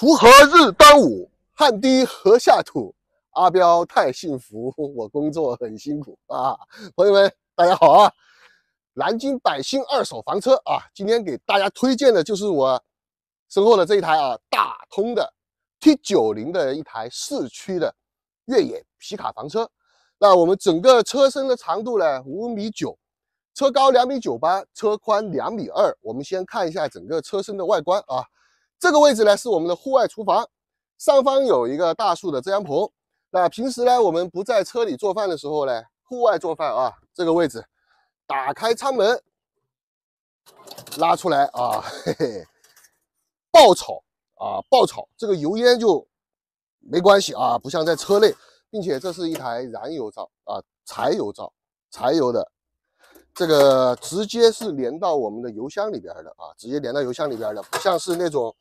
锄禾日当午，汗滴禾下土。阿彪太幸福，我工作很辛苦啊！朋友们，大家好啊！南京百姓二手房车啊，今天给大家推荐的就是我身后的这一台啊，大通的 T90 的一台四驱的越野皮卡房车。那我们整个车身的长度呢，五米九，车高两米九八，车宽两米二。我们先看一下整个车身的外观啊。这个位置呢是我们的户外厨房，上方有一个大树的遮阳棚。那平时呢，我们不在车里做饭的时候呢，户外做饭啊。这个位置打开舱门，拉出来啊，嘿嘿，爆炒啊，爆炒，这个油烟就没关系啊，不像在车内，并且这是一台燃油灶啊，柴油灶，柴油的，这个直接是连到我们的油箱里边的啊，直接连到油箱里边的，不像是那种。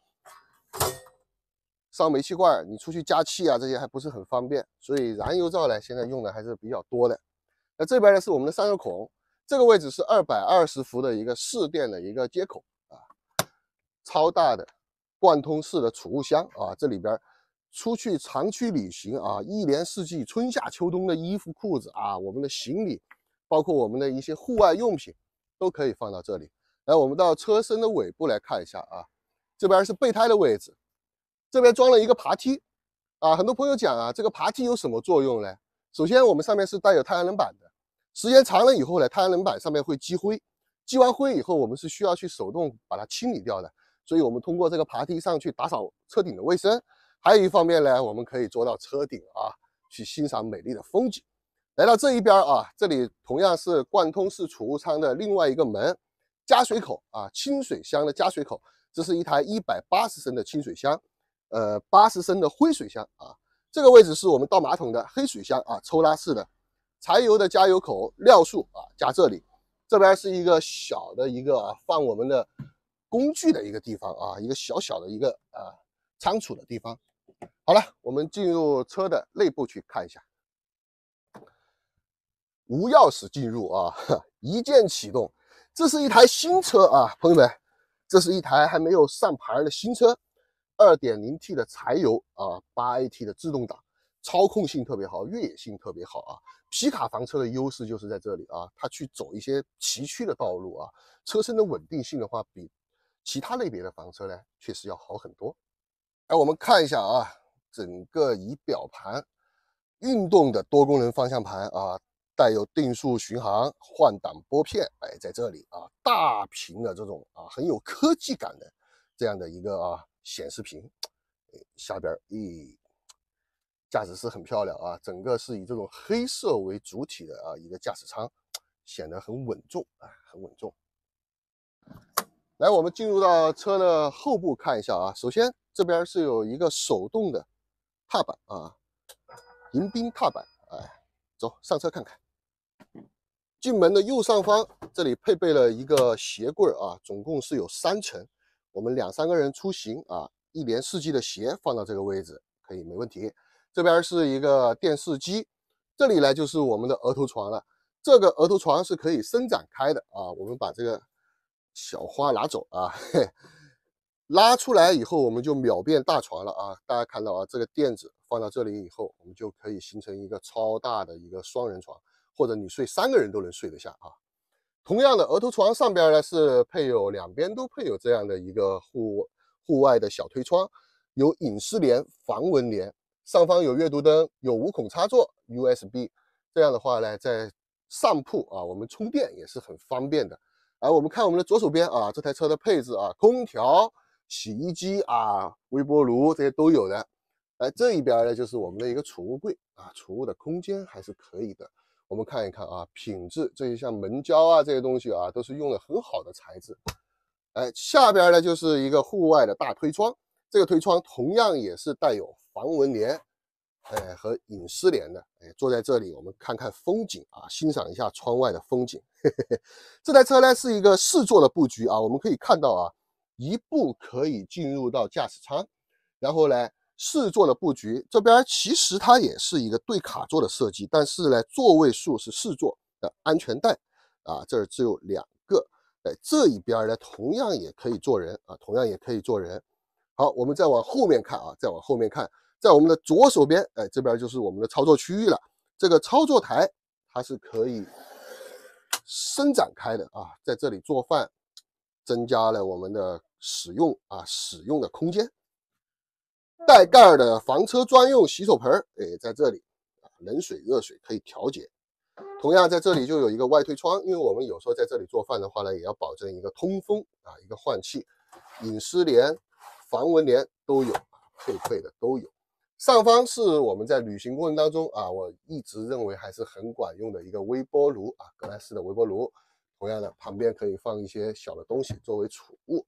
烧煤气罐，你出去加气啊，这些还不是很方便，所以燃油灶呢，现在用的还是比较多的。那这边呢是我们的散热孔，这个位置是二百二十伏的一个市电的一个接口啊。超大的贯通式的储物箱啊，这里边出去长驱旅行啊，一年四季春夏秋冬的衣服、裤子啊，我们的行李，包括我们的一些户外用品，都可以放到这里。来，我们到车身的尾部来看一下啊。这边是备胎的位置，这边装了一个爬梯，啊，很多朋友讲啊，这个爬梯有什么作用呢？首先，我们上面是带有太阳能板的，时间长了以后呢，太阳能板上面会积灰，积完灰以后，我们是需要去手动把它清理掉的，所以我们通过这个爬梯上去打扫车顶的卫生。还有一方面呢，我们可以坐到车顶啊，去欣赏美丽的风景。来到这一边啊，这里同样是贯通式储物仓的另外一个门，加水口啊，清水箱的加水口。这是一台一百八十升的清水箱，呃，八十升的灰水箱啊。这个位置是我们倒马桶的黑水箱啊，抽拉式的柴油的加油口料数啊，加这里。这边是一个小的一个放我们的工具的一个地方啊，一个小小的一个啊仓储的地方。好了，我们进入车的内部去看一下。无钥匙进入啊，一键启动。这是一台新车啊，朋友们。这是一台还没有上牌的新车，二点零 T 的柴油啊，八 A T 的自动挡，操控性特别好，越野性特别好啊。皮卡房车的优势就是在这里啊，它去走一些崎岖的道路啊，车身的稳定性的话比其他类别的房车呢确实要好很多。来，我们看一下啊，整个仪表盘，运动的多功能方向盘啊。带有定速巡航、换挡拨片，哎，在这里啊，大屏的这种啊，很有科技感的这样的一个啊显示屏，下边咦，驾驶室很漂亮啊，整个是以这种黑色为主体的啊一个驾驶舱，显得很稳重啊，很稳重。来，我们进入到车的后部看一下啊，首先这边是有一个手动的踏板啊，迎宾踏板，哎，走上车看看。进门的右上方，这里配备了一个鞋柜儿啊，总共是有三层，我们两三个人出行啊，一年四季的鞋放到这个位置可以没问题。这边是一个电视机，这里呢就是我们的额头床了。这个额头床是可以伸展开的啊，我们把这个小花拿走啊，拉出来以后我们就秒变大床了啊。大家看到啊，这个垫子放到这里以后，我们就可以形成一个超大的一个双人床。或者你睡三个人都能睡得下啊。同样的，额头床上边呢是配有两边都配有这样的一个户户外的小推窗，有隐私帘、防蚊帘，上方有阅读灯，有五孔插座、USB。这样的话呢，在上铺啊，我们充电也是很方便的。来，我们看我们的左手边啊，这台车的配置啊，空调、洗衣机啊、微波炉这些都有的。来，这一边呢就是我们的一个储物柜啊，储物的空间还是可以的。我们看一看啊，品质这些像门胶啊，这些东西啊，都是用的很好的材质。哎，下边呢就是一个户外的大推窗，这个推窗同样也是带有防蚊帘，哎和隐私帘的。哎，坐在这里，我们看看风景啊，欣赏一下窗外的风景。嘿嘿嘿，这台车呢是一个四座的布局啊，我们可以看到啊，一步可以进入到驾驶舱，然后呢。四座的布局，这边其实它也是一个对卡座的设计，但是呢，座位数是四座的安全带啊，这儿只有两个。哎，这一边呢，同样也可以坐人啊，同样也可以坐人。好，我们再往后面看啊，再往后面看，在我们的左手边，哎，这边就是我们的操作区域了。这个操作台它是可以伸展开的啊，在这里做饭，增加了我们的使用啊使用的空间。带盖儿的房车专用洗手盆儿，哎，在这里，啊，冷水、热水可以调节。同样，在这里就有一个外推窗，因为我们有时候在这里做饭的话呢，也要保证一个通风啊，一个换气，隐私帘、防蚊帘都有，配备的都有。上方是我们在旅行过程当中啊，我一直认为还是很管用的一个微波炉啊，格莱仕的微波炉。同样的，旁边可以放一些小的东西作为储物。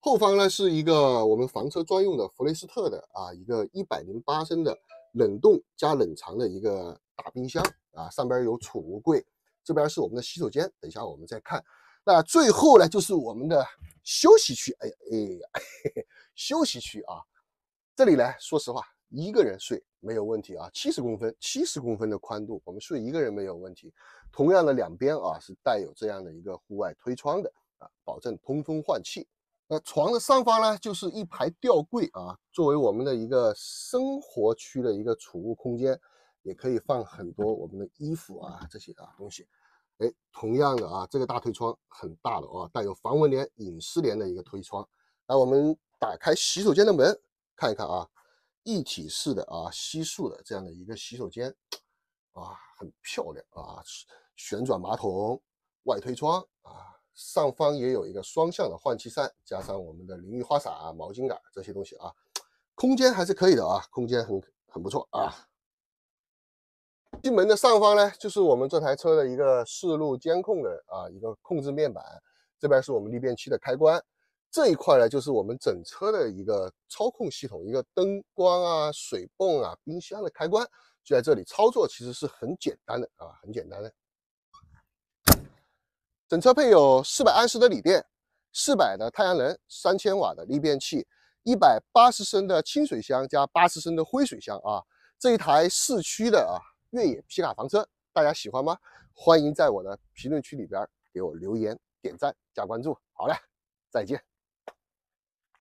后方呢是一个我们房车专用的弗雷斯特的啊，一个一百零八升的冷冻加冷藏的一个大冰箱啊，上边有储物柜，这边是我们的洗手间，等一下我们再看。那最后呢就是我们的休息区，哎呀哎呀，休息区啊，这里来说实话，一个人睡没有问题啊，七十公分，七十公分的宽度，我们睡一个人没有问题。同样的两边啊是带有这样的一个户外推窗的啊，保证通风换气。那床的上方呢，就是一排吊柜啊，作为我们的一个生活区的一个储物空间，也可以放很多我们的衣服啊这些啊东西。哎，同样的啊，这个大推窗很大的啊，带有防蚊帘、隐私帘的一个推窗。来，我们打开洗手间的门看一看啊，一体式的啊，吸塑的这样的一个洗手间，啊，很漂亮啊，旋转马桶，外推窗啊。上方也有一个双向的换气扇，加上我们的淋浴花洒、毛巾杆这些东西啊，空间还是可以的啊，空间很很不错啊。进门的上方呢，就是我们这台车的一个视路监控的啊一个控制面板，这边是我们逆变器的开关，这一块呢就是我们整车的一个操控系统，一个灯光啊、水泵啊、冰箱的开关就在这里，操作其实是很简单的啊，很简单的。整车配有四百安时的锂电，四百的太阳能，三千瓦的逆变器，一百八十升的清水箱加八十升的灰水箱啊！这一台四驱的啊越野皮卡房车，大家喜欢吗？欢迎在我的评论区里边给我留言、点赞、加关注。好嘞，再见。